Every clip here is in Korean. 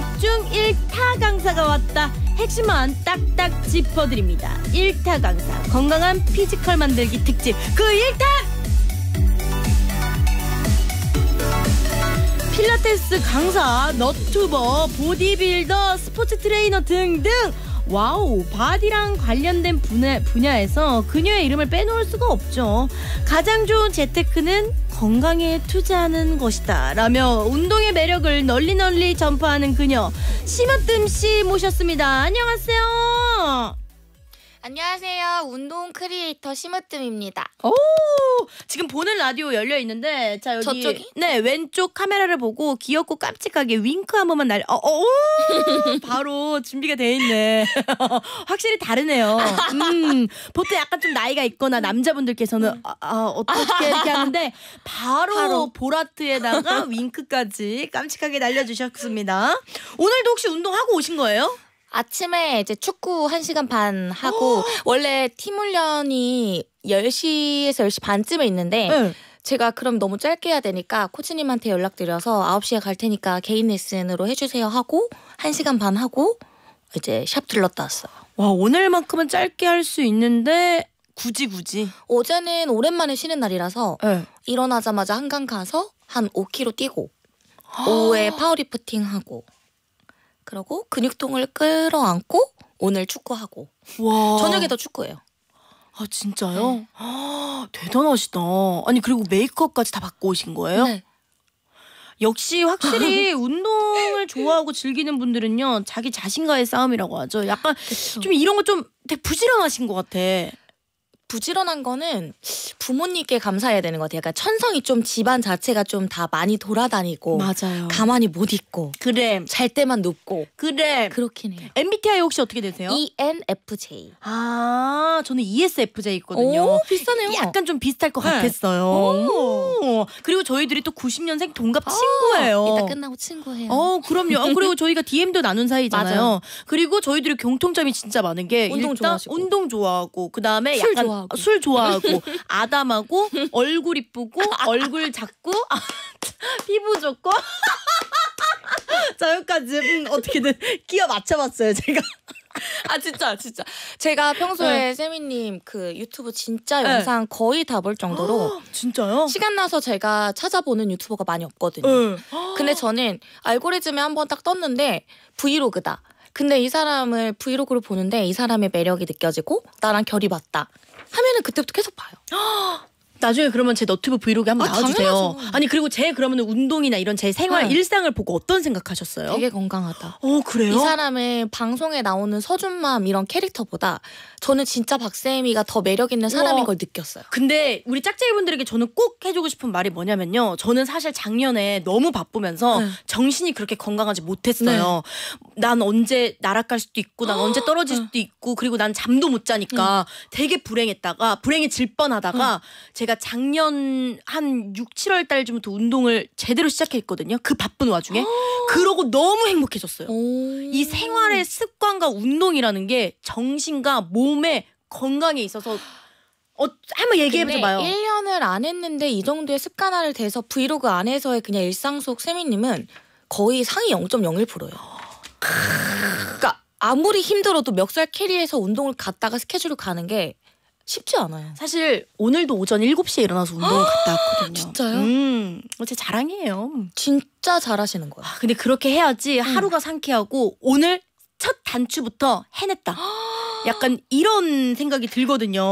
백중 1타 강사가 왔다. 핵심만 딱딱 짚어드립니다. 1타 강사, 건강한 피지컬 만들기 특집, 그 1타! 필라테스 강사, 너튜버, 보디빌더, 스포츠 트레이너 등등 와우 바디랑 관련된 분야, 분야에서 그녀의 이름을 빼놓을 수가 없죠. 가장 좋은 재테크는 건강에 투자하는 것이다. 라며 운동의 매력을 널리 널리 전파하는 그녀 심화뜸 씨 모셨습니다. 안녕하세요. 안녕하세요. 운동 크리에이터 심으뜸입니다. 오, 지금 보는 라디오 열려 있는데 자 여기 저쪽이? 네 왼쪽 카메라를 보고 귀엽고 깜찍하게 윙크 한 번만 날. 어, 어, 바로 준비가 돼 있네. 확실히 다르네요. 음, 보통 약간 좀 나이가 있거나 남자분들께서는 아, 아 어떻게 이렇게 하는데 바로, 바로. 보라트에다가 윙크까지 깜찍하게 날려주셨습니다. 오늘도 혹시 운동 하고 오신 거예요? 아침에 이제 축구 1시간 반 하고 어! 원래 팀 훈련이 10시에서 10시 반쯤에 있는데 네. 제가 그럼 너무 짧게 해야 되니까 코치님한테 연락드려서 9시에 갈 테니까 개인 레슨으로 해주세요 하고 1시간 반 하고 이제 샵 들렀다 왔어요. 와 오늘만큼은 짧게 할 수 있는데 굳이 굳이 어제는 오랜만에 쉬는 날이라서 네. 일어나자마자 한강 가서 한 5km 뛰고 아! 오후에 파워리프팅 하고 그러고 근육통을 끌어안고 오늘 축구하고 와. 저녁에도 축구해요. 아 진짜요? 네. 아, 대단하시다. 아니 그리고 메이크업까지 다 받고 오신 거예요? 네. 역시 확실히 운동을 좋아하고 즐기는 분들은요 자기 자신과의 싸움이라고 하죠. 약간 그쵸. 좀 이런 거 좀 되게 부지런하신 것 같아. 부지런한 거는 부모님께 감사해야 되는 것 같아요. 약간 그러니까 천성이 좀 집안 자체가 좀 다 많이 돌아다니고 맞아요. 가만히 못 있고 그래 잘 때만 눕고 그래 그렇긴 해요. MBTI 혹시 어떻게 되세요? ENFJ. 아 저는 ESFJ거든요. 오 비슷하네요. 약간 좀 비슷할 것 네. 같았어요. 오. 그리고 저희들이 또 90년생 동갑 아, 친구예요. 이따 끝나고 친구해요. 어 그럼요. 어, 그리고 저희가 DM도 나눈 사이잖아요. 맞아요. 그리고 저희들이 공통점이 진짜 많은 게 운동 좋아하시고 운동 좋아하고 그 다음에 약간 좋아. 좋아하고 술 좋아하고 아담하고 얼굴 이쁘고 얼굴 작고 피부 좋고 자 여기까지 음, 어떻게든 끼어 맞춰봤어요 제가. 아 진짜 진짜 제가 평소에 네. 세미님 그 유튜브 진짜 네. 영상 거의 다 볼 정도로 아, 진짜요? 시간 나서 제가 찾아보는 유튜버가 많이 없거든요. 네. 근데 저는 알고리즘에 한 번 딱 떴는데 브이로그다. 근데 이 사람을 브이로그로 보는데 이 사람의 매력이 느껴지고 나랑 결이 맞다. 하면은 그때부터 계속 봐요. 나중에 그러면 제 너튜브 브이로그에 한번 아, 나와주세요. 당연하죠. 아니 그리고 제 그러면 운동이나 이런 제 생활 네. 일상을 보고 어떤 생각하셨어요? 되게 건강하다. 어 그래요? 이 사람의 방송에 나오는 서준맘 이런 캐릭터보다 저는 진짜 박세미가 더 매력 있는 사람인 어, 걸 느꼈어요. 근데 우리 짝짝이분들에게 저는 꼭 해주고 싶은 말이 뭐냐면요. 저는 사실 작년에 너무 바쁘면서 네. 정신이 그렇게 건강하지 못했어요. 네. 난 언제 날아갈 수도 있고 난 언제 떨어질 네. 수도 있고 그리고 난 잠도 못 자니까 네. 되게 불행했다가 불행해질 뻔하다가 네. 제가 제가 작년 한 6, 7월 달쯤부터 운동을 제대로 시작했거든요. 그 바쁜 와중에. 아. 그러고 너무 행복해졌어요. 이 생활의 습관과 운동이라는 게 정신과 몸의 건강에 있어서 어, 한번 얘기해보자 봐요. 1년을 안 했는데 이 정도의 습관화를 돼서 브이로그 안에서의 그냥 일상 속 세미님은 거의 상위 0.01%예요. 그러니까 아무리 힘들어도 멱살 캐리해서 운동을 갔다가 스케줄을 가는 게 쉽지 않아요. 사실 오늘도 오전 7시에 일어나서 운동 을 갔다 왔거든요. 진짜요? 음, 어, 제 자랑이에요. 진짜 잘하시는 거예요. 아, 근데 그렇게 해야지 음. 하루가 상쾌하고 오늘 첫 단추부터 해냈다. 약간 이런 생각이 들거든요.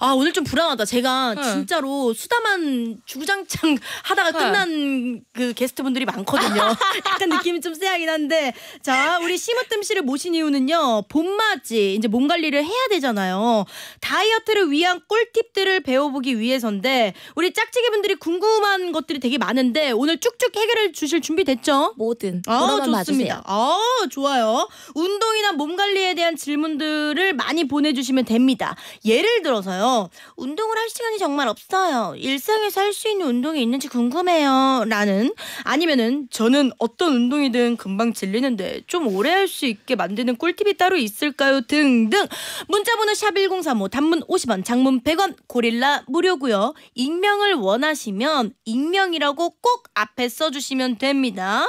아 오늘 좀 불안하다. 제가 네. 진짜로 수다만 주구장창 하다가 끝난 그 게스트분들이 많거든요. 약간 느낌이 좀 쎄하긴 한데 자 우리 심으뜸 씨를 모신 이유는요. 봄맞이 이제 몸 관리를 해야 되잖아요. 다이어트를 위한 꿀팁들을 배워보기 위해서인데 우리 짝지기분들이 궁금한 것들이 되게 많은데 오늘 쭉쭉 해결해 주실 준비 됐죠? 뭐든 아어 좋습니다. 봐주세요. 아 좋아요. 운동이나 몸 관리에 대한 질문들을 사연을 많이 보내주시면 됩니다. 예를 들어서요. 운동을 할 시간이 정말 없어요. 일상에서 할 수 있는 운동이 있는지 궁금해요. 라는 아니면은 저는 어떤 운동이든 금방 질리는데 좀 오래 할 수 있게 만드는 꿀팁이 따로 있을까요? 등등 문자번호 샵 1035 단문 50원 장문 100원 고릴라 무료고요. 익명을 원하시면 익명이라고 꼭 앞에 써주시면 됩니다.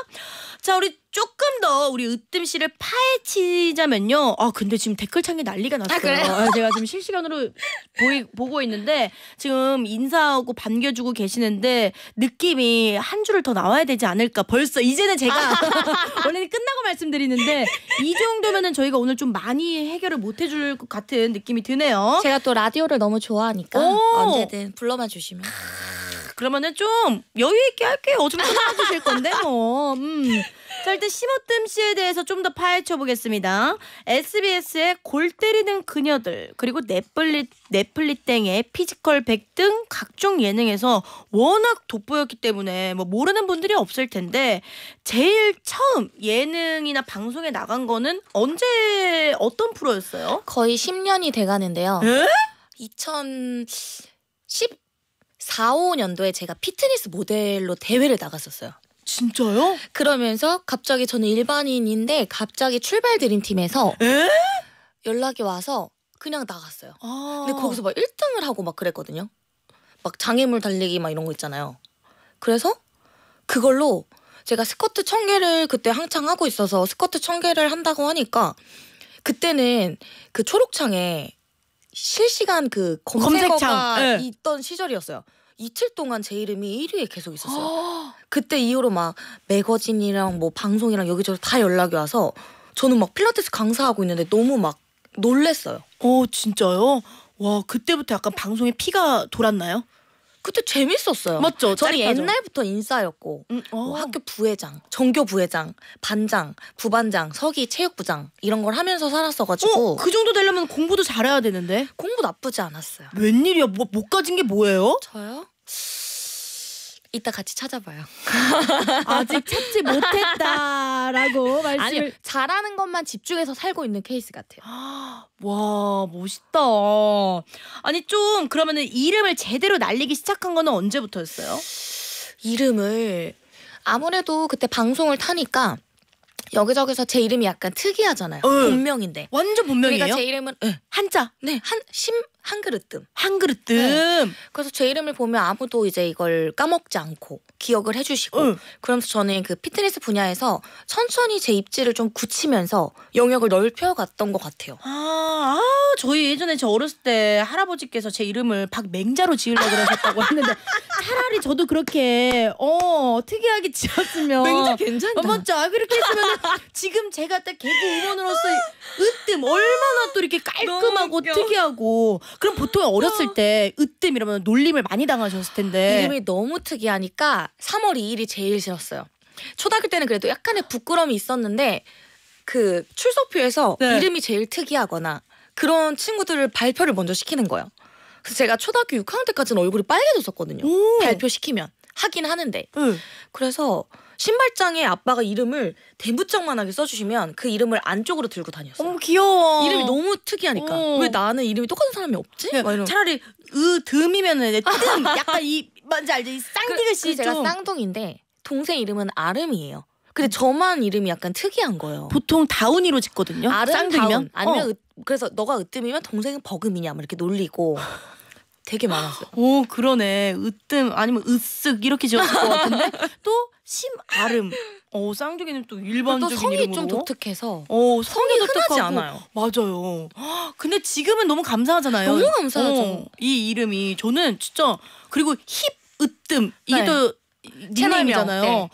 자 우리 조금 더 우리 으뜸 씨를 파헤치자면요. 아 근데 지금 댓글창에 난리가 났어요. 아, 아, 제가 지금 실시간으로 보이, 보고 있는데 지금 인사하고 반겨주고 계시는데 느낌이 한 줄을 더 나와야 되지 않을까. 벌써 이제는 제가 원래는 끝나고 말씀드리는데 이 정도면은 저희가 오늘 좀 많이 해결을 못 해줄 것 같은 느낌이 드네요. 제가 또 라디오를 너무 좋아하니까 언제든 불러만 주시면. 그러면은 좀 여유 있게 할게요. 어좀 끊어주실 건데 뭐. 음. 절대 심어뜸 씨에 대해서 좀 더 파헤쳐 보겠습니다. SBS의 골 때리는 그녀들, 그리고 넷플리, 넷플리땡의 피지컬 100등 각종 예능에서 워낙 돋보였기 때문에 뭐 모르는 분들이 없을 텐데 제일 처음 예능이나 방송에 나간 거는 언제 어떤 프로였어요? 거의 10년이 돼 가는데요. 2010 4, 5년도에 제가 피트니스 모델로 대회를 나갔었어요. 진짜요? 그러면서 갑자기 저는 일반인인데 갑자기 출발 드림팀에서 연락이 와서 그냥 나갔어요. 아. 근데 거기서 막 1등을 하고 막 그랬거든요. 막 장애물 달리기 막 이런 거 있잖아요. 그래서 그걸로 제가 스커트 청개를 그때 한창 하고 있어서 스커트 청개를 한다고 하니까 그때는 그 초록창에 실시간 그 검색어가 검색창. 네. 있던 시절이었어요. 이틀 동안 제 이름이 1위에 계속 있었어요. 아. 그때 이후로 막 매거진이랑 뭐 방송이랑 여기저기 다 연락이 와서 저는 막 필라테스 강사하고 있는데 너무 막 놀랬어요. 어, 진짜요? 와, 그때부터 약간 방송에 피가 돌았나요? 그때 재밌었어요. 맞죠. 저는 짧아져. 옛날부터 인싸였고 음, 어. 뭐 학교 부회장, 전교 부회장, 반장, 부반장, 서기 체육부장 이런 걸 하면서 살았어가지고 어, 그 정도 되려면 공부도 잘해야 되는데 공부 나쁘지 않았어요. 웬일이야? 뭐, 못 가진 게 뭐예요? 저요? 이따 같이 찾아봐요. 아직 찾지 못했다라고 말씀. 아니 잘하는 것만 집중해서 살고 있는 케이스 같아요. 와 멋있다. 아니 좀 그러면은 이름을 제대로 날리기 시작한 거는 언제부터였어요? 이름을 아무래도 그때 방송을 타니까 여기저기서 제 이름이 약간 특이하잖아요. 에. 본명인데. 완전 본명이에요? 그러니까 제 이름은 에. 한자. 네, 한심 한 그릇 뜸. 한 그릇 뜸. 네. 그래서 제 이름을 보면 아무도 이제 이걸 까먹지 않고 기억을 해주시고 응. 그러면서 저는 그 피트니스 분야에서 천천히 제 입지를 좀 굳히면서 영역을 넓혀갔던 것 같아요. 아, 아 저희 예전에 저 어렸을 때 할아버지께서 제 이름을 박맹자로 지으려고 그러셨다고 했는데 차라리 저도 그렇게 어 특이하게 지었으면 맹자 괜찮다. 어, 맞죠? 아, 그렇게 했으면 지금 제가 딱 개그 음원으로서 으뜸 얼마나 또 이렇게 깔끔하고 특이하고 그럼 보통 어렸을 아. 때 으뜸 이라면 놀림을 많이 당하셨을 텐데 이름이 너무 특이하니까 3월 2일이 제일 싫었어요. 초등학교 때는 그래도 약간의 부끄러움이 있었는데 그 출석표에서 네. 이름이 제일 특이하거나 그런 친구들을 발표를 먼저 시키는 거예요. 그래서 제가 초등학교 6학년 때까지는 얼굴이 빨개졌었거든요. 오. 발표시키면 하긴 하는데. 응. 그래서 신발장에 아빠가 이름을 대문짝만하게 써주시면 그 이름을 안쪽으로 들고 다녔어요. 어 귀여워. 이름이 너무 특이하니까 어. 왜 나는 이름이 똑같은 사람이 없지? 네, 차라리 으 듬이면은 뜸 약간 이 뭔지 알죠? 쌍디글씨 그, 그 제가 쌍둥인데 동생 이름은 아름이에요. 근데 저만 이름이 약간 특이한 거예요. 보통 다운이로 짓거든요. 쌍둥이면 아니면 어. 으, 그래서 너가 으뜸이면 동생은 버금이냐 이렇게 놀리고 되게 많았어요. 오 그러네. 으뜸 아니면 으쓱 이렇게 지었을 것 같은데 또 심아름. 어 쌍둥이는 또 일반적인 또 성이 이름으로. 좀 독특해서. 어 성이, 성이 하지 않아요. 맞아요. 근데 지금은 너무 감사하잖아요. 너무 감사하죠. 어, 이 이름이 저는 진짜 그리고 힙 으뜸 네. 이게 네. 또 닉네임이잖아요. 네.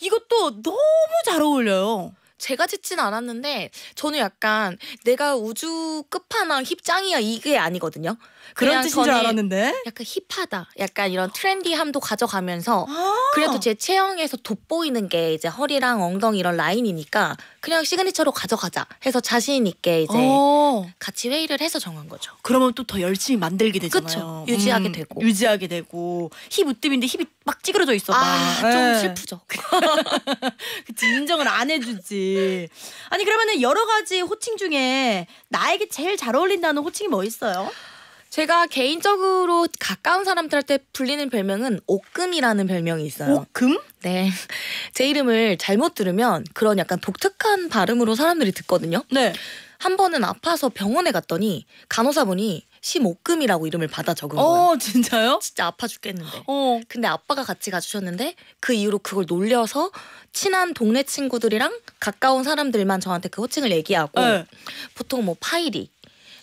이것도 너무 잘 어울려요. 제가 짓진 않았는데 저는 약간 내가 우주 끝판왕 힙짱이야 이게 아니거든요. 그런 뜻인 줄 알았는데 약간 힙하다 약간 이런 트렌디함도 가져가면서 아 그래도 제 체형에서 돋보이는 게 이제 허리랑 엉덩이 이런 라인이니까 그냥 시그니처로 가져가자 해서 자신 있게 이제 어. 같이 회의를 해서 정한 거죠 그러면 또 더 열심히 만들게 되잖아요 그쵸? 유지하게 음, 되고 유지하게 되고 힙 으뜸인데 힙이 막 찌그러져 있어 아좀 네. 예. 슬프죠 그치 인정을 안 해주지 아니 그러면은 여러 가지 호칭 중에 나에게 제일 잘 어울린다는 호칭이 뭐 있어요? 제가 개인적으로 가까운 사람들한테 불리는 별명은 옥금이라는 별명이 있어요. 옥금? 네. 제 이름을 잘못 들으면 그런 약간 독특한 발음으로 사람들이 듣거든요. 네. 한 번은 아파서 병원에 갔더니 간호사분이 심옥금이라고 이름을 받아 적은 어, 거예요. 어, 진짜요? 진짜 아파 죽겠는데. 어. 근데 아빠가 같이 가주셨는데 그 이후로 그걸 놀려서 친한 동네 친구들이랑 가까운 사람들만 저한테 그 호칭을 얘기하고 네. 보통 뭐 파이리,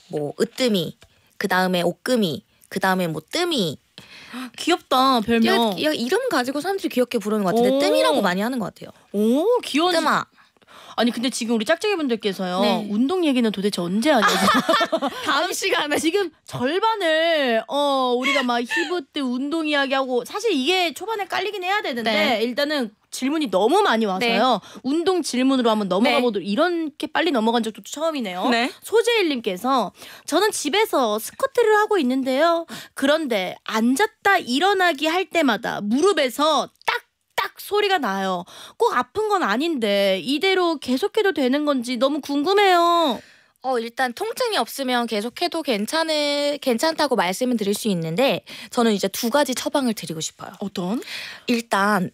뭐 으뜸이 그 다음에 오금이그 다음에 뭐 뜸이. 귀엽다 별명. 야, 이름 가지고 사람들이 귀엽게 부르는 것 같은데 뜸이라고 많이 하는 것 같아요. 오 귀여운. 뜸아. 아니 근데 지금 우리 짝짝이 분들께서요 네. 운동 얘기는 도대체 언제 하냐고 다음 시간에 지금 절반을 어 우리가 막 히브 때 운동 이야기하고 사실 이게 초반에 깔리긴 해야 되는데 네. 일단은 질문이 너무 많이 네. 와서요. 네. 운동 질문으로 한번 넘어가 네. 보도록 이렇게 빨리 넘어간 적도 처음이네요. 네. 소재일님께서 저는 집에서 스쿼트를 하고 있는데요. 그런데 앉았다 일어나기 할 때마다 무릎에서 딱딱 소리가 나요. 꼭 아픈 건 아닌데 이대로 계속해도 되는 건지 너무 궁금해요. 어 일단 통증이 없으면 계속해도 괜찮을 괜찮다고 말씀을 드릴 수 있는데 저는 이제 두 가지 처방을 드리고 싶어요. 어떤? 일단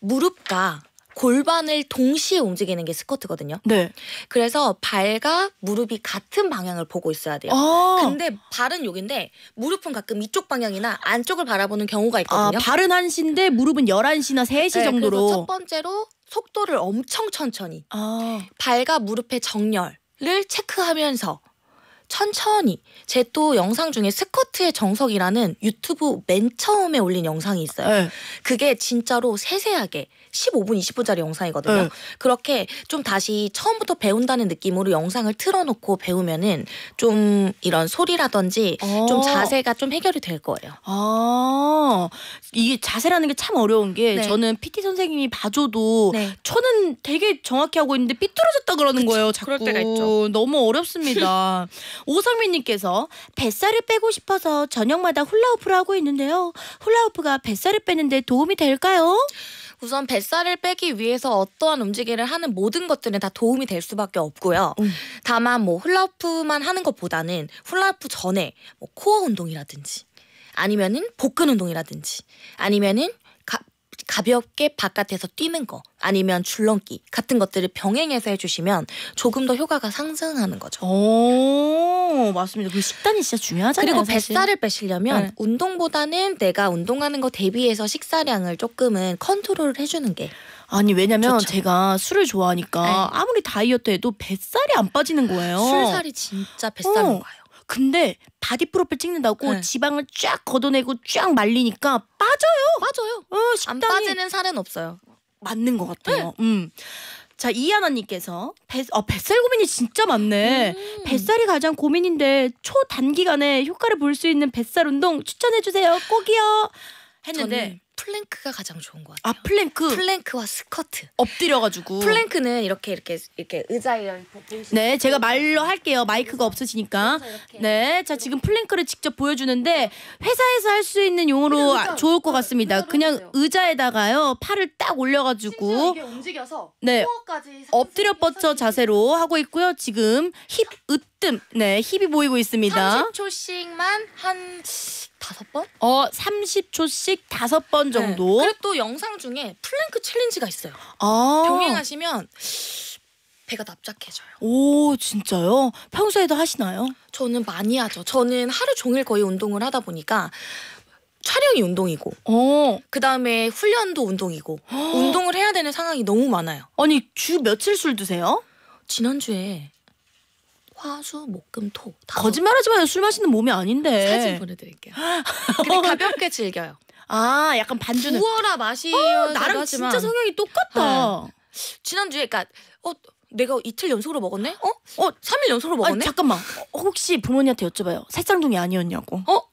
무릎과 골반을 동시에 움직이는 게 스쿼트거든요. 네. 그래서 발과 무릎이 같은 방향을 보고 있어야 돼요. 아 근데 발은 여기인데 무릎은 가끔 이쪽 방향이나 안쪽을 바라보는 경우가 아, 있거든요. 아, 발은 한시인데 무릎은 1 1시나3시 정도로. 네, 첫 번째로 속도를 엄청 천천히. 아 발과 무릎의 정렬. 을 체크하면서 천천히 제 또 영상 중에 스쿼트의 정석이라는 유튜브 맨 처음에 올린 영상이 있어요. 네. 그게 진짜로 세세하게 15분 20분짜리 영상이거든요. 네. 그렇게 좀 다시 처음부터 배운다는 느낌으로 영상을 틀어놓고 배우면은 좀 이런 소리라든지 어. 좀 자세가 좀 해결이 될 거예요. 아 이게 자세라는 게 참 어려운 게 네. 저는 PT 선생님이 봐줘도 네. 저는 되게 정확히 하고 있는데 삐뚤어졌다 그러는 그쵸, 거예요. 자꾸 그럴 때가 있죠. 너무 어렵습니다. 오상민님께서 뱃살을 빼고 싶어서 저녁마다 훌라후프를 하고 있는데요. 훌라후프가 뱃살을 빼는데 도움이 될까요? 우선 뱃살을 빼기 위해서 어떠한 움직임을 하는 모든 것들은 다 도움이 될 수밖에 없고요. 음. 다만 뭐 훌라후프만 하는 것보다는 훌라후프 전에 뭐 코어 운동이라든지 아니면은 복근 운동이라든지 아니면은 가볍게 바깥에서 뛰는 거 아니면 줄넘기 같은 것들을 병행해서 해주시면 조금 더 효과가 상승하는 거죠. 오 맞습니다. 그 식단이 진짜 중요하잖아요. 그리고 뱃살을 빼시려면 네. 운동보다는 내가 운동하는 거 대비해서 식사량을 조금은 컨트롤을 해주는 게 아니 왜냐면 좋죠. 제가 술을 좋아하니까 네. 아무리 다이어트 해도 뱃살이 안 빠지는 거예요. 술살이 진짜 뱃살인 어. 예요 근데 바디 프로필 찍는다고 네. 지방을 쫙 걷어내고 쫙 말리니까 빠져요. 빠져요. 어, 식당이 빠지는 살은 없어요. 맞는 것 같아요. 네. 음. 자 이하나님께서 뱃, 어, 뱃살 고민이 진짜 많네. 음. 뱃살이 가장 고민인데 초단기간에 효과를 볼 수 있는 뱃살 운동 추천해 주세요. 꼭이요. 했는데 저는 플랭크가 가장 좋은 것 아, 같아요. 아 플랭크. 플랭크와 스커트. 엎드려가지고. 플랭크는 이렇게 이렇게 이렇게 의자에 네, 제가 말로 할게요. 마이크가 없으시니까. 네, 자 지금 플랭크를 직접 보여주는데 회사에서 할 수 있는 용어로 의자, 좋을 것 같습니다. 그냥 의자에다가요 팔을 딱 올려가지고. 이게 움직여서. 네. 엎드려 뻗쳐 자세로 하고 있고요. 지금 힙 으뜸. 네, 힙이 보이고 있습니다. 30초씩만 한 다섯 번? 어, 30초씩 다섯 번 네. 정도. 네. 그리고 또 영상 중에 플랭크 챌린지가 있어요. 아 병행하시면 배가 납작해져요. 오, 진짜요? 평소에도 하시나요? 저는 많이 하죠. 저는 하루 종일 거의 운동을 하다 보니까 촬영이 운동이고, 어. 그 다음에 훈련도 운동이고, 운동을 해야 되는 상황이 너무 많아요. 아니, 주 며칠 술 드세요? 지난주에 화수 목금 토다 거짓말하지 마요. 술 마시는 몸이 아닌데. 사진 보내드릴게요. 근데 가볍게 즐겨요. 아, 약간 반주는. 부어라 마시요. 어, 나랑 하지만. 진짜 성향이 똑같다. 네. 아. 지난주에 그러니까 어 내가 이틀 연속으로 먹었네? 어? 어, 3일 연속으로 먹었네? 아니, 잠깐만. 어, 혹시 부모님한테 여쭤봐요. 새쌍둥이 아니었냐고. 어?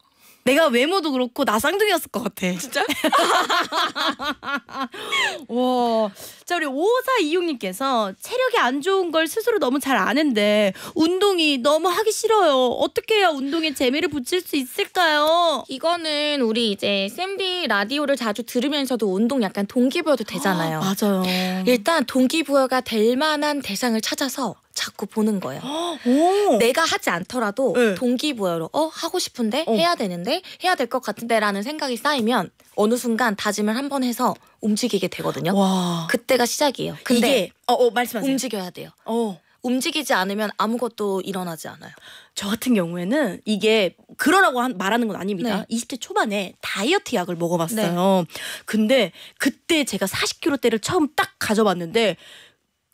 내가 외모도 그렇고 나 쌍둥이였을 것 같아. 진짜? 와. 자 우리 오사 이용님께서 체력이 안 좋은 걸 스스로 너무 잘 아는데 운동이 너무 하기 싫어요. 어떻게 해야 운동에 재미를 붙일 수 있을까요? 이거는 우리 이제 샘비 라디오를 자주 들으면서도 운동 약간 동기부여도 되잖아요. 맞아요. 일단 동기부여가 될 만한 대상을 찾아서 자꾸 보는 거예요. 내가 하지 않더라도 네. 동기부여로 어 하고 싶은데 어. 해야 되는데 해야 될 것 같은데라는 생각이 쌓이면 어느 순간 다짐을 한 번 해서 움직이게 되거든요. 와. 그때가 시작이에요. 근데 이게 어, 어 말씀하세요. 움직여야 돼요. 어. 움직이지 않으면 아무것도 일어나지 않아요. 저 같은 경우에는 이게 그러라고 한, 말하는 건 아닙니다. 네. 20대 초반에 다이어트 약을 먹어봤어요. 네. 근데 그때 제가 40kg대를 처음 딱 가져봤는데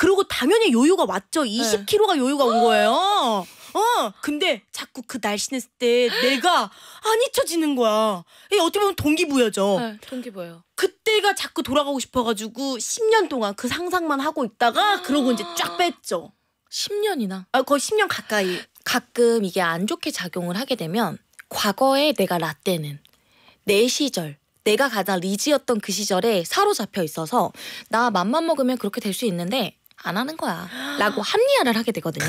그리고 당연히 요요가 왔죠. 20kg가 요요가 온 거예요. 어, 근데 자꾸 그 날씬했을 때 내가 안 잊혀지는 거야. 이게 어떻게 보면 동기부여죠. 네, 동기부여. 그때가 자꾸 돌아가고 싶어가지고 10년 동안 그 상상만 하고 있다가 그러고 이제 쫙 뺐죠. 10년이나. 아, 거의 10년 가까이. 가끔 이게 안 좋게 작용을 하게 되면 과거에 내가 라떼는 내 시절 내가 가장 리즈였던그 시절에 사로잡혀 있어서 나 맘만 먹으면 그렇게 될 수 있는데 안 하는 거야 라고 합리화를 하게 되거든요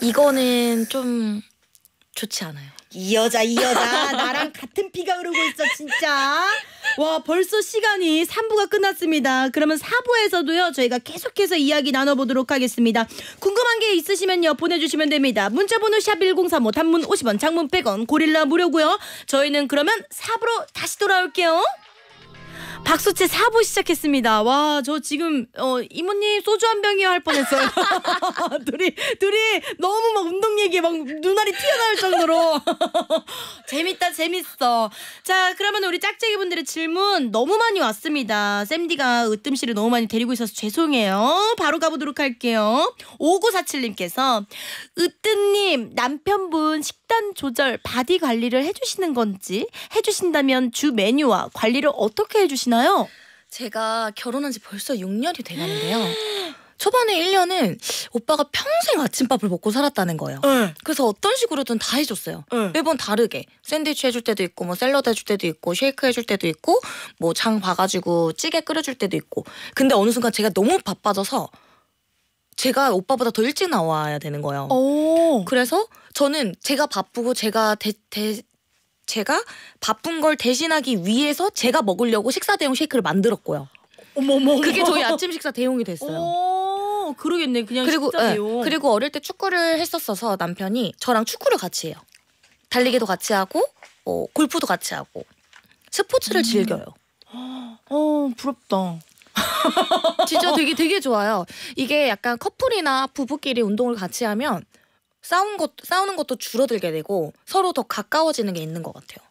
이거는 좀 좋지 않아요 이 여자 이 여자 나랑 같은 피가 흐르고 있어 진짜 와 벌써 시간이 3부가 끝났습니다 그러면 4부에서도요 저희가 계속해서 이야기 나눠보도록 하겠습니다 궁금한 게 있으시면요 보내주시면 됩니다 문자번호 샵1035 단문 50원 장문 100원 고릴라 무료고요 저희는 그러면 4부로 다시 돌아올게요 박수채 4부 시작했습니다. 와, 저 지금 어, 이모님 소주 한 병이요 할 뻔했어요. 둘이 둘이 너무 막 운동 얘기에 막 눈알이 튀어나올 정도로 재밌다 재밌어. 자, 그러면 우리 짝짝이 분들의 질문 너무 많이 왔습니다. 샘디가 으뜸 씨를 너무 많이 데리고 있어서 죄송해요. 바로 가보도록 할게요. 5947님께서 으뜸님 남편분 식 혈단 조절, 바디 관리를 해주시는 건지 해주신다면 주 메뉴와 관리를 어떻게 해주시나요? 제가 결혼한 지 벌써 6년이 되는데요 초반에 1년은 오빠가 평생 아침밥을 먹고 살았다는 거예요. 응. 네. 그래서 어떤 식으로든 다 해줬어요. 응. 네. 매번 다르게 샌드위치 해줄 때도 있고 뭐 샐러드 해줄 때도 있고 쉐이크 해줄 때도 있고 뭐 장 봐가지고 찌개 끓여줄 때도 있고. 근데 어느 순간 제가 너무 바빠져서 제가 오빠보다 더 일찍 나와야 되는 거예요. 오. 그래서 저는 제가 바쁘고 제가 대, 대, 제가 바쁜 걸 대신하기 위해서 제가 먹으려고 식사 대용 쉐이크를 만들었고요. 어머머. 그게 저희 아침 식사 대용이 됐어요. 오, 그러겠네. 그냥 그리고 네, 그리고 어릴 때 축구를 했었어서 남편이 저랑 축구를 같이 해요. 달리기도 같이 하고 어, 골프도 같이 하고 스포츠를 음. 즐겨요. 어 부럽다. 진짜 어. 되게 되게 좋아요. 이게 약간 커플이나 부부끼리 운동을 같이 하면 싸운 것 싸우는 것도 줄어들게 되고 서로 더 가까워지는 게 있는 것 같아요.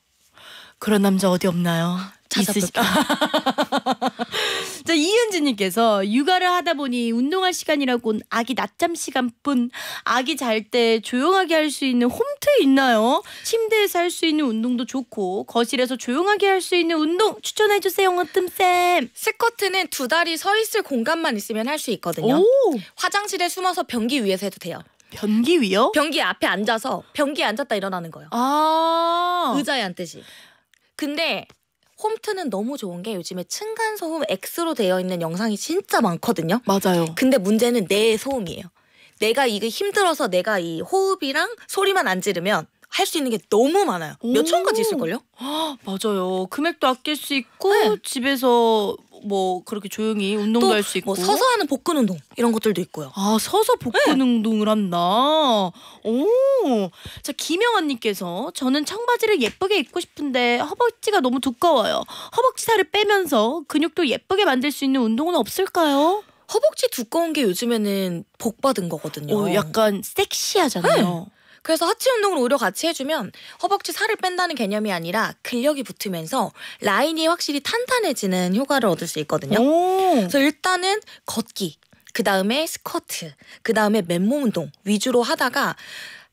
그런 남자 어디 없나요? 찾아볼게요. 자 이은지님께서 육아를 하다 보니 운동할 시간이라곤 아기 낮잠 시간뿐 아기 잘 때 조용하게 할 수 있는 홈트 있나요? 침대에서 할 수 있는 운동도 좋고 거실에서 조용하게 할 수 있는 운동 추천해 주세요, 어뜸 쌤. 스쿼트는 두 다리 서 있을 공간만 있으면 할 수 있거든요. 오. 화장실에 숨어서 변기 위에서 해도 돼요. 변기 위요? 변기 앞에 앉아서 변기에 앉았다 일어나는 거예요. 아 의자에 앉듯이. 근데 홈트는 너무 좋은 게 요즘에 층간 소음 X로 되어 있는 영상이 진짜 많거든요. 맞아요. 근데 문제는 내 소음이에요. 내가 이게 힘들어서 내가 이 호흡이랑 소리만 안 지르면 할수 있는 게 너무 많아요. 몇천 가지 있을걸요? 아, 맞아요. 금액도 아낄 수 있고 네. 집에서 뭐 그렇게 조용히 운동도 할수 뭐 있고 뭐 서서 하는 복근 운동 이런 것들도 있고요. 아 서서 복근 네. 운동을 한다. 오, 자 김영아님께서 저는 청바지를 예쁘게 입고 싶은데 허벅지가 너무 두꺼워요. 허벅지 살을 빼면서 근육도 예쁘게 만들 수 있는 운동은 없을까요? 허벅지 두꺼운 게 요즘에는 복 받은 거거든요. 오, 약간 섹시하잖아요. 네. 그래서 하체 운동을 오히려 같이 해주면 허벅지 살을 뺀다는 개념이 아니라 근력이 붙으면서 라인이 확실히 탄탄해지는 효과를 얻을 수 있거든요. 오. 그래서 일단은 걷기, 그 다음에 스쿼트, 그 다음에 맨몸 운동 위주로 하다가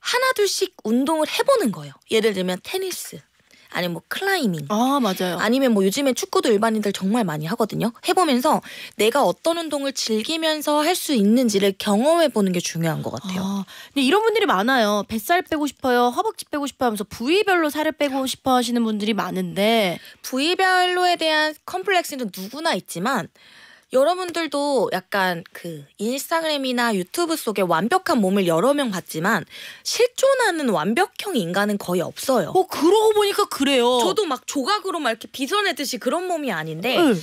하나 둘씩 운동을 해보는 거예요. 예를 들면 테니스, 아니면 뭐 클라이밍. 아, 맞아요. 아니면 뭐 요즘에 축구도 일반인들 정말 많이 하거든요. 해보면서 내가 어떤 운동을 즐기면서 할 수 있는지를 경험해보는 게 중요한 것 같아요. 아, 근데 이런 분들이 많아요. 뱃살 빼고 싶어요. 허벅지 빼고 싶어 하면서 부위별로 살을 빼고 싶어 하시는 분들이 많은데 부위별로에 대한 컴플렉스는 누구나 있지만 여러분들도 약간 그 인스타그램이나 유튜브 속에 완벽한 몸을 여러 명 봤지만 실존하는 완벽형 인간은 거의 없어요. 어 그러고 보니까 그래요. 저도 막 조각으로 막 이렇게 빗어내듯이 그런 몸이 아닌데 응. 네.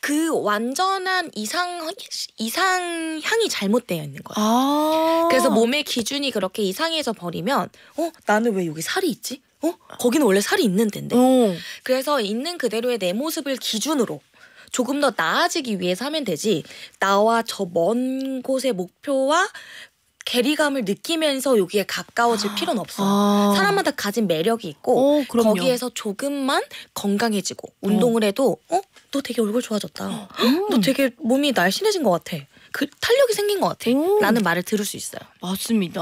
그 완전한 이상 이상향이 잘못되어 있는 거예요. 아 그래서 몸의 기준이 그렇게 이상해져 버리면 어 나는 왜 여기 살이 있지? 어 거기는 원래 살이 있는 데인데. 어. 그래서 있는 그대로의 내 모습을 기준으로 조금 더 나아지기 위해서 하면 되지 나와 저 먼 곳의 목표와 괴리감을 느끼면서 여기에 가까워질 아, 필요는 없어. 아. 사람마다 가진 매력이 있고 어, 거기에서 조금만 건강해지고 운동을 어. 해도 어? 너 되게 얼굴 좋아졌다. 어. 너 되게 몸이 날씬해진 것 같아. 그 탄력이 생긴 것 같아. 오. 라는 말을 들을 수 있어요. 맞습니다.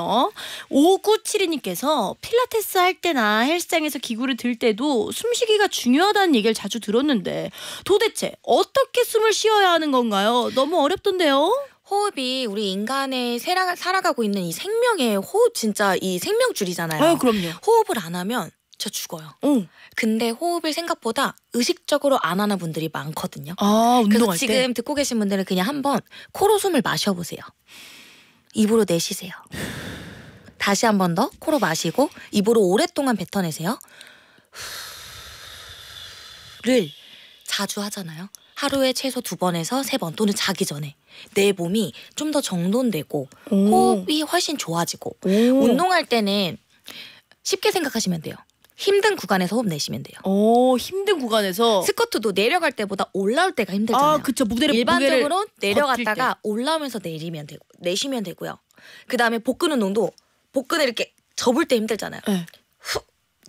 5972님께서 필라테스 할 때나 헬스장에서 기구를 들 때도 숨쉬기가 중요하다는 얘기를 자주 들었는데 도대체 어떻게 숨을 쉬어야 하는 건가요? 너무 어렵던데요? 호흡이 우리 인간의 살아가고 있는 이 생명의 호흡 진짜 이 생명줄이잖아요. 아, 그럼요. 호흡을 안 하면 저 죽어요. 응. 근데 호흡을 생각보다 의식적으로 안 하는 분들이 많거든요. 아, 그래서 지금 때? 듣고 계신 분들은 그냥 한번 코로 숨을 마셔보세요. 입으로 내쉬세요. 다시 한 번 더 코로 마시고 입으로 오랫동안 뱉어내세요. 를 자주 하잖아요. 하루에 최소 두 번에서 세 번 또는 자기 전에 내 몸이 좀 더 정돈되고 오. 호흡이 훨씬 좋아지고 오. 운동할 때는 쉽게 생각하시면 돼요. 힘든 구간에서 호흡 내쉬면 돼요. 오 힘든 구간에서 스쿼트도 내려갈 때보다 올라올 때가 힘들잖아요. 아 그쵸 무대를 일반적으로 내려갔다가 올라오면서 내리면 되고 내쉬면 되고요. 그 다음에 복근 운동도 복근을 이렇게 접을 때 힘들잖아요. 네.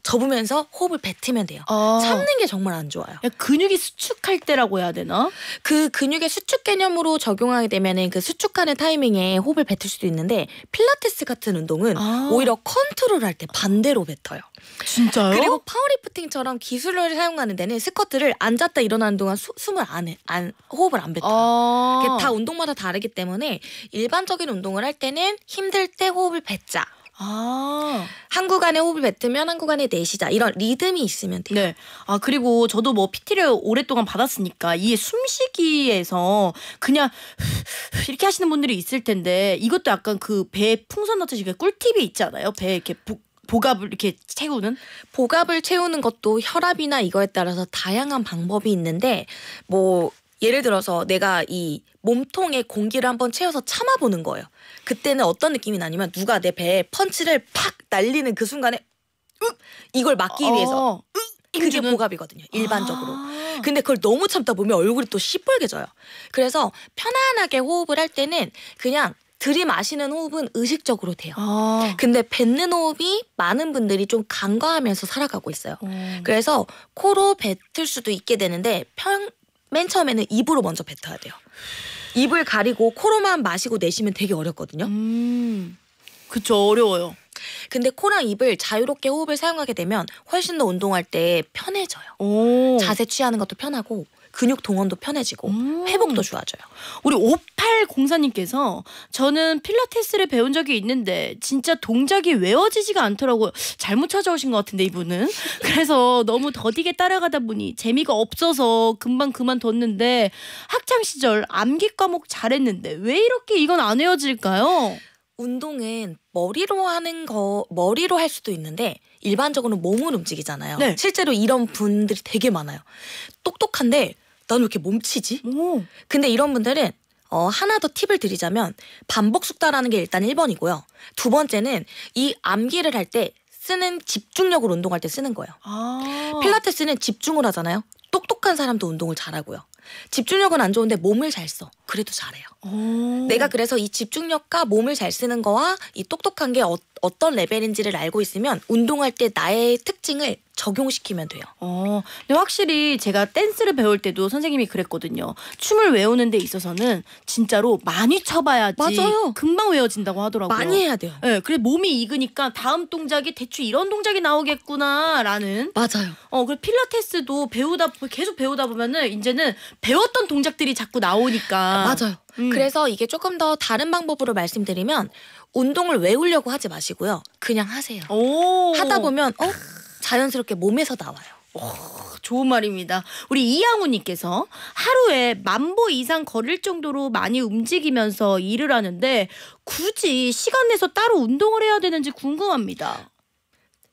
접으면서 호흡을 뱉으면 돼요. 아. 참는 게 정말 안 좋아요. 근육이 수축할 때라고 해야 되나? 그 근육의 수축 개념으로 적용하게 되면은 그 수축하는 타이밍에 호흡을 뱉을 수도 있는데 필라테스 같은 운동은 아. 오히려 컨트롤할 때 반대로 뱉어요. 진짜요? 그리고 파워리프팅처럼 기술을 사용하는 데는 스쿼트를 앉았다 일어나는 동안 수, 숨을 안 해, 안 호흡을 안 뱉어요. 아. 다 운동마다 다르기 때문에 일반적인 운동을 할 때는 힘들 때 호흡을 뱉자. 아. 한 구간에 호흡을 뱉으면 한 구간에 내쉬자 이런 리듬이 있으면 돼요. 네. 아 그리고 저도 뭐 PT를 오랫동안 받았으니까 이 숨쉬기에서 그냥 이렇게 하시는 분들이 있을 텐데 이것도 약간 그 배 풍선 넣듯이 꿀팁이 있잖아요. 배 이렇게 부, 복압을 이렇게 채우는 보갑을 채우는 것도 혈압이나 이거에 따라서 다양한 방법이 있는데 뭐 예를 들어서 내가 이 몸통에 공기를 한번 채워서 참아보는 거예요. 그때는 어떤 느낌이 나냐면 누가 내 배에 펀치를 팍 날리는 그 순간에 윽 이걸 막기 어. 위해서 윽 그게 주 고갑이거든요. 일반적으로. 아 근데 그걸 너무 참다 보면 얼굴이 또 시뻘개져요. 그래서 편안하게 호흡을 할 때는 그냥 들이마시는 호흡은 의식적으로 돼요. 아 근데 뱉는 호흡이 많은 분들이 좀 간과하면서 살아가고 있어요. 음. 그래서 코로 뱉을 수도 있게 되는데 평, 맨 처음에는 입으로 먼저 뱉어야 돼요. 입을 가리고 코로만 마시고 내쉬면 되게 어렵거든요. 음, 그쵸 어려워요. 근데 코랑 입을 자유롭게 호흡을 사용하게 되면 훨씬 더 운동할 때 편해져요. 오. 자세 취하는 것도 편하고 근육 동원도 편해지고 음. 회복도 좋아져요. 우리 5804님께서 저는 필라테스를 배운 적이 있는데 진짜 동작이 외워지지가 않더라고요. 잘못 찾아오신 것 같은데 이분은. 그래서 너무 더디게 따라가다 보니 재미가 없어서 금방 그만뒀는데 학창 시절 암기 과목 잘했는데 왜 이렇게 이건 안 외워질까요? 운동은 머리로 하는 거 머리로 할 수도 있는데 일반적으로 몸을 움직이잖아요. 네. 실제로 이런 분들이 되게 많아요. 똑똑한데 넌왜 이렇게 몸치지? 오. 근데 이런 분들은 어, 하나 더 팁을 드리자면 반복 숙달하는게 일단 1번이고요. 두 번째는 이 암기를 할 때 쓰는 집중력을 운동할 때 쓰는 거예요. 아. 필라테스는 집중을 하잖아요. 똑똑한 사람도 운동을 잘하고요. 집중력은 안 좋은데 몸을 잘 써. 그래도 잘해요. 오. 내가 그래서 이 집중력과 몸을 잘 쓰는 거와 이 똑똑한 게 어, 어떤 레벨인지를 알고 있으면 운동할 때 나의 특징을 적용시키면 돼요. 어, 근데 확실히 제가 댄스를 배울 때도 선생님이 그랬거든요. 춤을 외우는 데 있어서는 진짜로 많이 쳐봐야지 맞아요. 금방 외워진다고 하더라고요. 많이 해야 돼요. 예, 그래 몸이 익으니까 다음 동작이 대충 이런 동작이 나오겠구나라는 맞아요. 어, 그리고 필라테스도 배우다 계속 배우다 보면은 이제는 배웠던 동작들이 자꾸 나오니까 아, 맞아요. 음. 그래서 이게 조금 더 다른 방법으로 말씀드리면 운동을 외우려고 하지 마시고요. 그냥 하세요. 오. 하다 보면 어 자연스럽게 몸에서 나와요. 오, 어, 좋은 말입니다. 우리 이양우님께서 하루에 만보 이상 걸을 정도로 많이 움직이면서 일을 하는데 굳이 시간 내서 따로 운동을 해야 되는지 궁금합니다.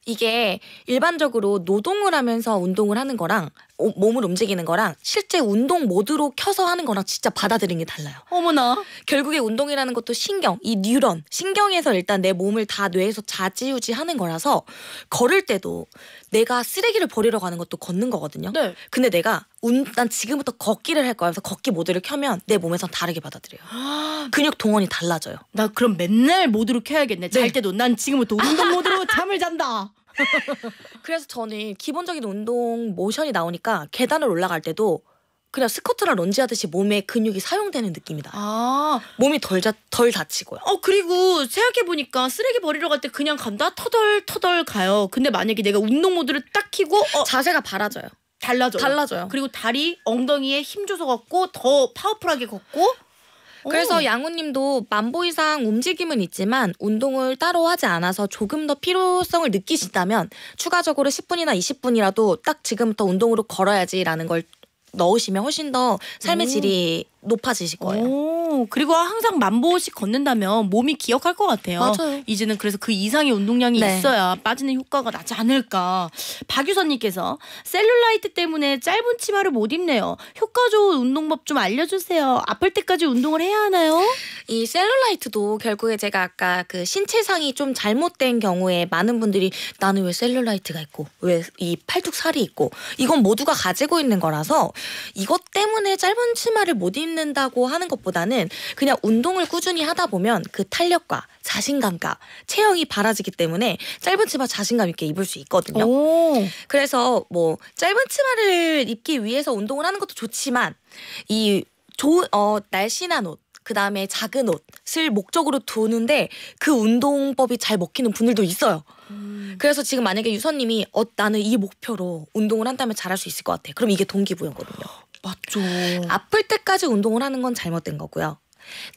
이게 일반적으로 노동을 하면서 운동을 하는 거랑 몸을 움직이는 거랑 실제 운동 모드로 켜서 하는 거랑 진짜 받아들이는 게 달라요. 어머나. 결국에 운동이라는 것도 신경, 이 뉴런, 신경에서 일단 내 몸을 다 뇌에서 자지우지 하는 거라서 걸을 때도 내가 쓰레기를 버리러 가는 것도 걷는 거거든요. 네. 근데 내가 운, 난 지금부터 걷기를 할 거야. 그래서 걷기 모드를 켜면 내 몸에선 다르게 받아들여요. 아. 근육 동원이 달라져요. 나 그럼 맨날 모드로 켜야겠네. 잘 네. 때도 난 지금부터 운동 모드로 잠을 잔다. 그래서 저는 기본적인 운동 모션이 나오니까 계단을 올라갈 때도 그냥 스쿼트나 런지 하듯이 몸에 근육이 사용되는 느낌이 나 아. 몸이 덜, 자, 덜 다치고요. 어, 그리고 생각해보니까 쓰레기 버리러 갈 때 그냥 간다? 터덜, 터덜 가요. 근데 만약에 내가 운동 모드를 딱 키고, 어, 자세가 바라져요. 달라져요. 달라져요. 그리고 다리, 엉덩이에 힘 줘서 걷고, 더 파워풀하게 걷고, 그래서 양우님도 만보 이상 움직임은 있지만 운동을 따로 하지 않아서 조금 더 필요성을 느끼시다면 추가적으로 10분이나 20분이라도 딱 지금부터 운동으로 걸어야지라는 걸 넣으시면 훨씬 더 삶의 질이 높아지실 거예요. 오, 그리고 항상 만 보씩 걷는다면 몸이 기억할 것 같아요. 맞아요. 이제는 그래서 그 이상의 운동량이 네. 있어야 빠지는 효과가 나지 않을까. 박유선님께서 셀룰라이트 때문에 짧은 치마를 못 입네요. 효과 좋은 운동법 좀 알려주세요. 아플 때까지 운동을 해야 하나요? 이 셀룰라이트도 결국에 제가 아까 그 신체상이 좀 잘못된 경우에 많은 분들이 나는 왜 셀룰라이트가 있고 왜 이 팔뚝살이 있고 이건 모두가 가지고 있는 거라서 이것 때문에 짧은 치마를 못 입는 짓는다고 하는 것보다는 그냥 운동을 꾸준히 하다 보면 그 탄력과 자신감과 체형이 바라지기 때문에 짧은 치마 자신감 있게 입을 수 있거든요. 오. 그래서 뭐 짧은 치마를 입기 위해서 운동을 하는 것도 좋지만 이 좋은 어 날씬한 옷 그다음에 작은 옷을 목적으로 두는데 그 운동법이 잘 먹히는 분들도 있어요. 음. 그래서 지금 만약에 유선님이 어, 나는 이 목표로 운동을 한다면 잘할 수 있을 것 같아. 그럼 이게 동기부여거든요. 맞죠. 아플 때까지 운동을 하는 건 잘못된 거고요.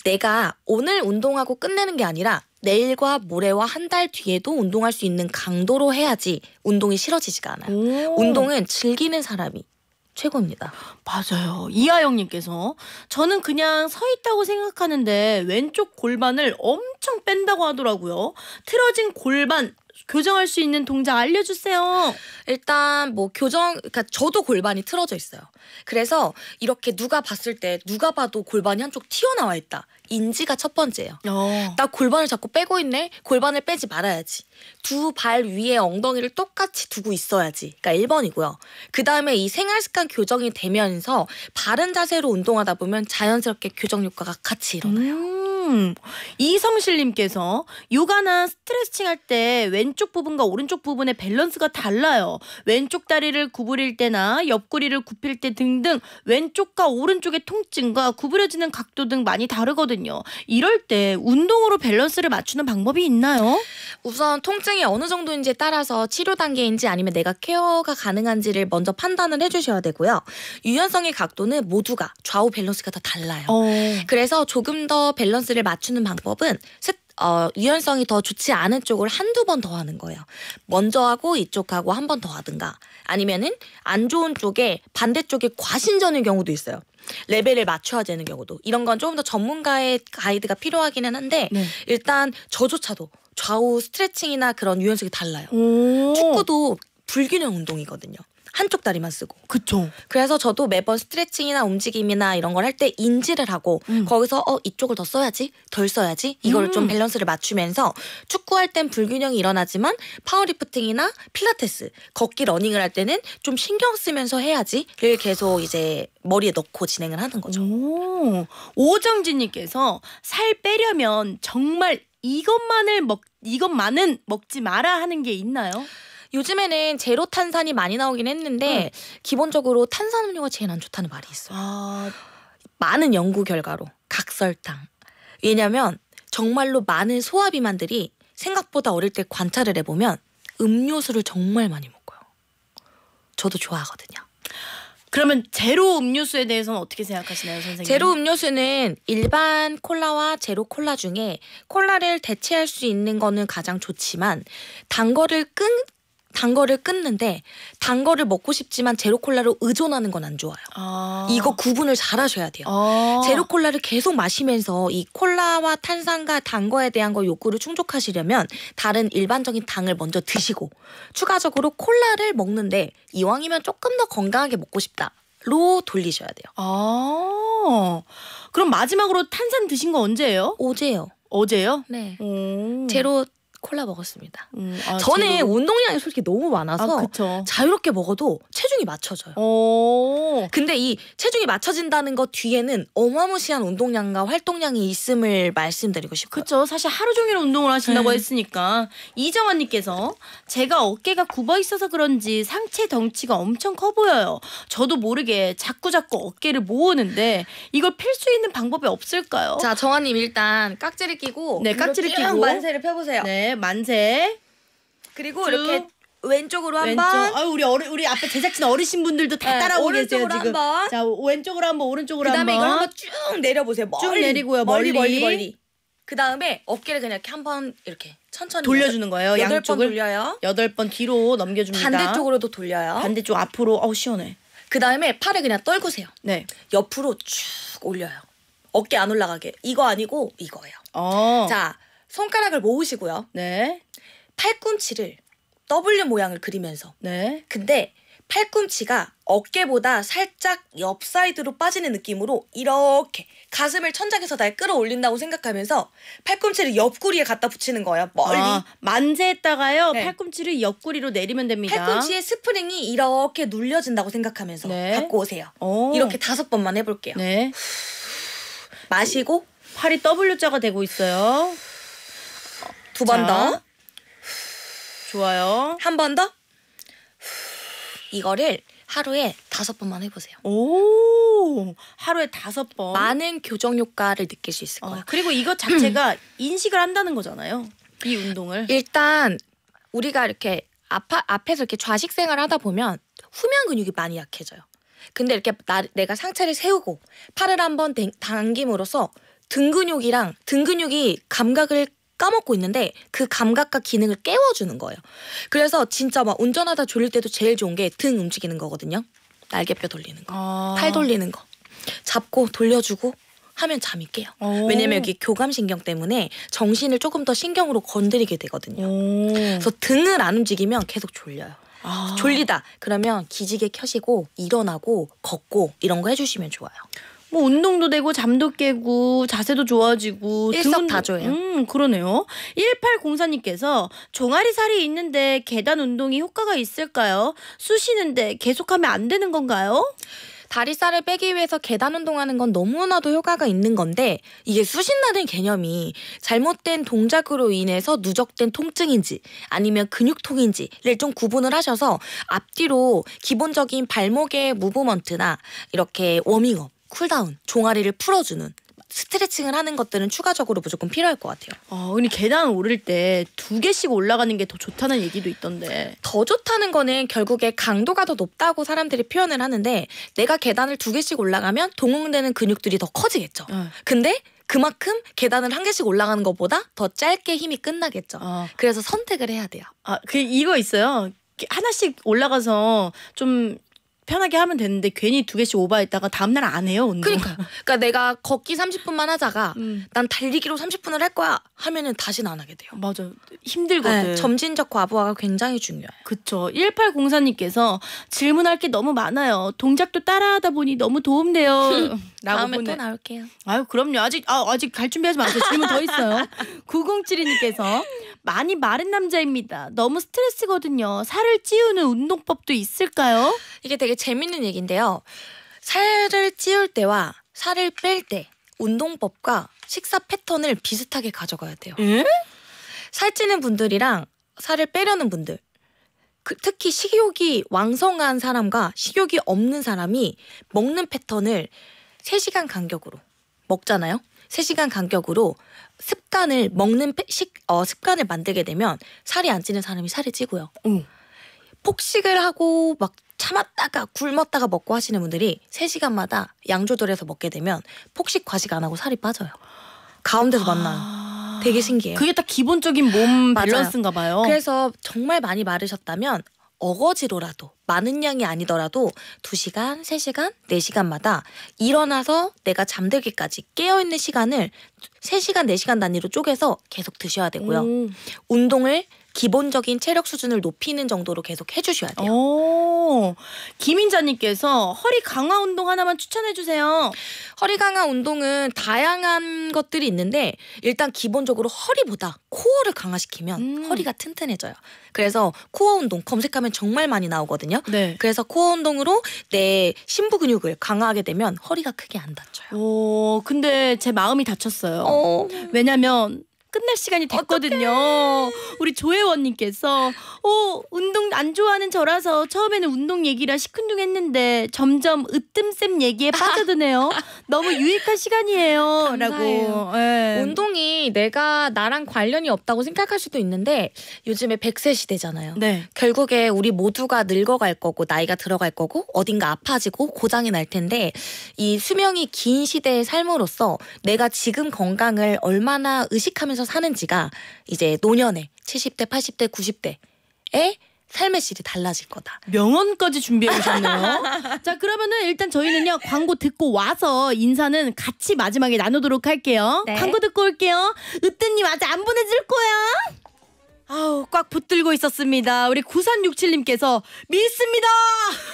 내가 오늘 운동하고 끝내는 게 아니라 내일과 모레와 한 달 뒤에도 운동할 수 있는 강도로 해야지 운동이 싫어지지가 않아요. 오. 운동은 즐기는 사람이 최고입니다. 맞아요. 이하영님께서 저는 그냥 서 있다고 생각하는데 왼쪽 골반을 엄청 뺀다고 하더라고요. 틀어진 골반 교정할 수 있는 동작 알려주세요. 일단 뭐 교정, 그러니까 저도 골반이 틀어져 있어요. 그래서 이렇게 누가 봤을 때 누가 봐도 골반이 한쪽 튀어나와 있다. 인지가 첫 번째예요. 어. 나 골반을 자꾸 빼고 있네. 골반을 빼지 말아야지. 두 발 위에 엉덩이를 똑같이 두고 있어야지. 그러니까 1번이고요. 그 다음에 이 생활습관 교정이 되면서 바른 자세로 운동하다 보면 자연스럽게 교정 효과가 같이 일어나요. 음. 음, 이성실님께서 요가나 스트레칭 할 때 왼쪽 부분과 오른쪽 부분의 밸런스가 달라요. 왼쪽 다리를 구부릴 때나 옆구리를 굽힐 때 등등 왼쪽과 오른쪽의 통증과 구부려지는 각도 등 많이 다르거든요. 이럴 때 운동으로 밸런스를 맞추는 방법이 있나요? 우선 통증이 어느 정도인지에 따라서 치료 단계인지 아니면 내가 케어가 가능한지를 먼저 판단을 해주셔야 되고요. 유연성의 각도는 모두가 좌우 밸런스가 다 달라요. 어. 그래서 조금 더 밸런스를 위치를 맞추는 방법은 어, 유연성이 더 좋지 않은 쪽을 한두 번 더 하는 거예요. 먼저 하고 이쪽하고 한 번 더 하든가 아니면은 안 좋은 쪽에 반대쪽에 과신전의 경우도 있어요. 레벨을 맞춰야 되는 경우도 이런 건 조금 더 전문가의 가이드가 필요하기는 한데 네. 일단 저조차도 좌우 스트레칭이나 그런 유연성이 달라요. 축구도 불균형 운동이거든요. 한쪽 다리만 쓰고. 그쵸. 그래서 저도 매번 스트레칭이나 움직임이나 이런 걸 할 때 인지를 하고 음. 거기서 어 이쪽을 더 써야지 덜 써야지 이걸 음. 좀 밸런스를 맞추면서 축구할 땐 불균형이 일어나지만 파워리프팅이나 필라테스 걷기 러닝을 할 때는 좀 신경 쓰면서 해야지를 계속 이제 머리에 넣고 진행을 하는 거죠. 오, 정진님께서살 빼려면 정말 이것만을 먹 이것만은 먹지 마라 하는 게 있나요? 요즘에는 제로 탄산이 많이 나오긴 했는데 음. 기본적으로 탄산음료가 제일 안 좋다는 말이 있어요. 아... 많은 연구 결과로 각설탕. 왜냐면 정말로 많은 소아비만들이 생각보다 어릴 때 관찰을 해보면 음료수를 정말 많이 먹어요. 저도 좋아하거든요. 그러면 제로 음료수에 대해서는 어떻게 생각하시나요, 선생님? 제로 음료수는 일반 콜라와 제로 콜라 중에 콜라를 대체할 수 있는 거는 가장 좋지만 단 거를 끊단 거를 끊는데 단 거를 먹고 싶지만 제로 콜라로 의존하는 건 안 좋아요. 아 이거 구분을 잘 하셔야 돼요. 아 제로 콜라를 계속 마시면서 이 콜라와 탄산과 단 거에 대한 거 욕구를 충족하시려면 다른 일반적인 당을 먼저 드시고 추가적으로 콜라를 먹는데 이왕이면 조금 더 건강하게 먹고 싶다로 돌리셔야 돼요. 아 그럼 마지막으로 탄산 드신 거 언제예요? 어제요. 어제요? 네. 오. 제로 콜라 먹었습니다. 음, 아, 저는 제로. 운동량이 솔직히 너무 많아서 아, 자유롭게 먹어도 체중이 맞춰져요. 오. 어. 근데 이 체중이 맞춰진다는 것 뒤에는 어마무시한 운동량과 활동량이 있음을 말씀드리고 싶어요. 그렇죠. 사실 하루 종일 운동을 하신다고 네. 했으니까 이정환님께서 제가 어깨가 굽어 있어서 그런지 상체 덩치가 엄청 커 보여요. 저도 모르게 자꾸 자꾸 어깨를 모으는데 이걸 필 수 있는 방법이 없을까요? 자 정환님 일단 깍지를 끼고 네 깍지를 끼고 만세를 펴보세요. 네. 만세. 그리고 쭉. 이렇게 왼쪽으로 한번. 왼쪽. 아유, 우리 어르 우리 앞에 제작진 어르신 분들도 다 네, 따라오고 계세요 지금. 한번. 자, 왼쪽으로 한번 오른쪽으로 그다음에 한번. 그다음에 이걸 한번 쭉 내려 보세요. 쭉 내리고요. 멀리 멀리 멀리. 멀리. 그다음에 어깨를 그냥 이렇게 한번 이렇게 천천히 돌려주는 거예요. 여덟 번 돌려요. 여덟 번 뒤로 넘겨줍니다. 반대쪽으로도 돌려요. 반대쪽 앞으로. 어우 시원해. 그다음에 팔을 그냥 떨구세요. 네. 옆으로 쭉 올려요. 어깨 안 올라가게. 이거 아니고 이거예요. 어. 자, 손가락을 모으시고요. 네. 팔꿈치를 W 모양을 그리면서. 네. 근데 팔꿈치가 어깨보다 살짝 옆 사이드로 빠지는 느낌으로 이렇게 가슴을 천장에서 날 끌어올린다고 생각하면서 팔꿈치를 옆구리에 갖다 붙이는 거예요. 멀리 아, 만재했다가요. 네. 팔꿈치를 옆구리로 내리면 됩니다. 팔꿈치에 스프링이 이렇게 눌려진다고 생각하면서 네. 갖고 오세요. 오. 어. 이렇게 다섯 번만 해볼게요. 네. 마시고 팔이 W자가 되고 있어요. 두번 더. 좋아요. 한 번 더. 이거를 하루에 다섯 번만 해보세요. 오, 하루에 다섯 번. 많은 교정 효과를 느낄 수 있을 어, 거예요. 그리고 이것 자체가 인식을 한다는 거잖아요. 이 운동을. 일단 우리가 이렇게 앞아, 앞에서 이렇게 좌식 생활 하다 보면 후면 근육이 많이 약해져요. 근데 이렇게 나, 내가 상체를 세우고 팔을 한 번 당김으로써 등 근육이랑 등 근육이 감각을 까먹고 있는데 그 감각과 기능을 깨워주는 거예요. 그래서 진짜 막 운전하다 졸릴 때도 제일 좋은 게 등 움직이는 거거든요. 날개뼈 돌리는 거, 아. 팔 돌리는 거. 잡고 돌려주고 하면 잠이 깨요. 오. 왜냐면 여기 교감신경 때문에 정신을 조금 더 신경으로 건드리게 되거든요. 오. 그래서 등을 안 움직이면 계속 졸려요. 아. 졸리다 그러면 기지개 켜시고 일어나고 걷고 이런 거 해주시면 좋아요. 뭐 운동도 되고 잠도 깨고 자세도 좋아지고 일석다조예요. 음, 그러네요. 1804님께서 종아리살이 있는데 계단 운동이 효과가 있을까요? 쑤시는데 계속하면 안 되는 건가요? 다리살을 빼기 위해서 계단 운동하는 건 너무나도 효과가 있는 건데 이게 수신다는 개념이 잘못된 동작으로 인해서 누적된 통증인지 아니면 근육통인지를 좀 구분을 하셔서 앞뒤로 기본적인 발목의 무브먼트나 이렇게 워밍업 쿨다운, 종아리를 풀어주는 스트레칭을 하는 것들은 추가적으로 무조건 필요할 것 같아요. 아, 어, 근데 계단 오를 때 두 개씩 올라가는 게 더 좋다는 얘기도 있던데. 더 좋다는 거는 결국에 강도가 더 높다고 사람들이 표현을 하는데 내가 계단을 두 개씩 올라가면 동응되는 근육들이 더 커지겠죠. 어. 근데 그만큼 계단을 한 개씩 올라가는 것보다 더 짧게 힘이 끝나겠죠. 어. 그래서 선택을 해야 돼요. 아, 그 이거 있어요. 하나씩 올라가서 좀 편하게 하면 되는데 괜히 두 개씩 오버했다가 다음날 안 해요 운동. 그러니까 그러니까 내가 걷기 30분만 하자가 음. 난 달리기로 30분을 할 거야 하면은 다시는 안 하게 돼요. 맞아 힘들거든. 네, 점진적 과부하가 굉장히 중요해요. 그쵸. 1804님께서 질문할 게 너무 많아요. 동작도 따라하다 보니 너무 도움돼요. 다음에 보내... 또 나올게요. 아유 그럼요. 아직 아, 아직 갈 준비하지 마세요. 질문 더 있어요. 9072님께서 많이 마른 남자입니다. 너무 스트레스거든요. 살을 찌우는 운동법도 있을까요? 이게 되게 재밌는 얘기인데요. 살을 찌울 때와 살을 뺄 때 운동법과 식사 패턴을 비슷하게 가져가야 돼요. 살찌는 분들이랑 살을 빼려는 분들 그, 특히 식욕이 왕성한 사람과 식욕이 없는 사람이 먹는 패턴을 3시간 간격으로 먹잖아요. 3시간 간격으로 습관을 먹는 패, 식, 어, 습관을 만들게 되면 살이 안 찌는 사람이 살이 찌고요. 음. 폭식을 하고 막 참았다가 굶었다가 먹고 하시는 분들이 3시간마다 양조절해서 먹게 되면 폭식 과식 안 하고 살이 빠져요. 가운데서 만나요. 아, 되게 신기해요. 그게 딱 기본적인 몸 밸런스인가 봐요. 그래서 정말 많이 마르셨다면 어거지로라도 많은 양이 아니더라도 2시간, 3시간, 4시간마다 일어나서 내가 잠들기까지 깨어있는 시간을 3시간, 4시간 단위로 쪼개서 계속 드셔야 되고요. 음. 운동을 기본적인 체력 수준을 높이는 정도로 계속 해주셔야 돼요. 오, 김인자님께서 허리 강화 운동 하나만 추천해 주세요. 허리 강화 운동은 다양한 것들이 있는데 일단 기본적으로 허리보다 코어를 강화시키면 음. 허리가 튼튼해져요. 그래서 코어 운동 검색하면 정말 많이 나오거든요. 네. 그래서 코어 운동으로 내 심부 근육을 강화하게 되면 허리가 크게 안 다쳐요. 오, 근데 제 마음이 다쳤어요. 어. 왜냐면 끝날 시간이 됐거든요. 어떡해. 우리 조혜원님께서 어, 운동 안 좋아하는 저라서 처음에는 운동 얘기라 시큰둥했는데 점점 으뜸쌤 얘기에 빠져드네요. 너무 유익한 시간이에요라고. 네. 예. 운동이 내가 나랑 관련이 없다고 생각할 수도 있는데 요즘에 백세 시대잖아요. 네. 결국에 우리 모두가 늙어갈 거고 나이가 들어갈 거고 어딘가 아파지고 고장이 날 텐데 이 수명이 긴 시대의 삶으로써 내가 지금 건강을 얼마나 의식하면서 살면서 사는 지가 이제 노년에 70대, 80대, 90대에 삶의 질이 달라질 거다. 명언까지 준비해 주셨네요. 자, 그러면은 일단 저희는요, 광고 듣고 와서 인사는 같이 마지막에 나누도록 할게요. 네. 광고 듣고 올게요. 으뜸님 아직 안 보내줄 거야. 아우 꽉 붙들고 있었습니다. 우리 9367님께서 믿습니다.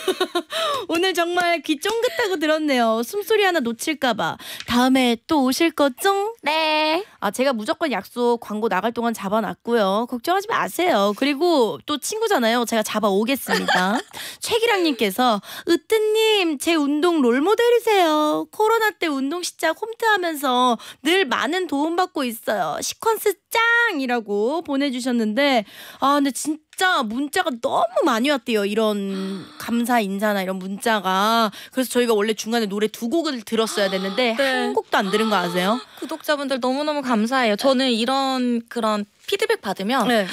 오늘 정말 귀 쫑긋하고 들었네요. 숨소리 하나 놓칠까봐 다음에 또 오실 거죠? 네. 아 제가 무조건 약속 광고 나갈 동안 잡아놨고요. 걱정하지 마세요. 그리고 또 친구잖아요. 제가 잡아오겠습니다. 최기랑님께서 으뜸님제 운동 롤모델이세요. 코로나 때 운동 시작 홈트하면서 늘 많은 도움 받고 있어요. 시퀀스 짱이라고 보내주셨는데. 봤는데 아 근데 진짜 문자가 너무 많이 왔대요. 이런 감사 인사나 이런 문자가. 그래서 저희가 원래 중간에 노래 두 곡을 들었어야 되는데 네. 한 곡도 안 들은 거 아세요? 구독자분들 너무너무 감사해요. 저는 이런 그런 피드백 받으면 네.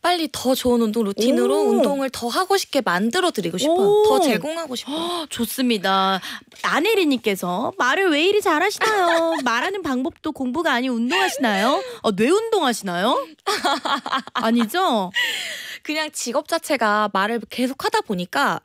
빨리 더 좋은 운동 루틴으로 오. 운동을 더 하고 싶게 만들어 드리고 싶어요. 더 제공하고 싶어요. 좋습니다. 아내리님께서 말을 왜 이리 잘하시나요? 말하는 방법도 공부가 아닌 운동하시나요? 어, 뇌 운동하시나요? 아니죠? 그냥 직업 자체가 말을 계속 하다 보니까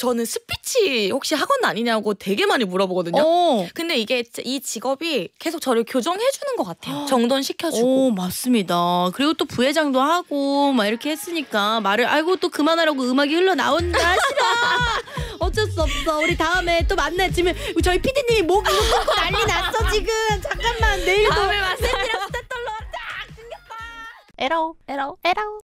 저는 스피치 혹시 학원 아니냐고 되게 많이 물어보거든요. 어. 근데 이게 이 직업이 계속 저를 교정해주는 것 같아요. 정돈시켜주고. 오, 맞습니다. 그리고 또 부회장도 하고 막 이렇게 했으니까 말을 알고또 그만하라고 음악이 흘러나온다 싫어. 어쩔 수 없어. 우리 다음에 또 만나. 지금 저희 피디님이 목이 난리 났어 지금. 잠깐만 내일도. 다음에 와. 샌디랑 스타 떨러. 딱 챙겼다. 에러 에러 에러.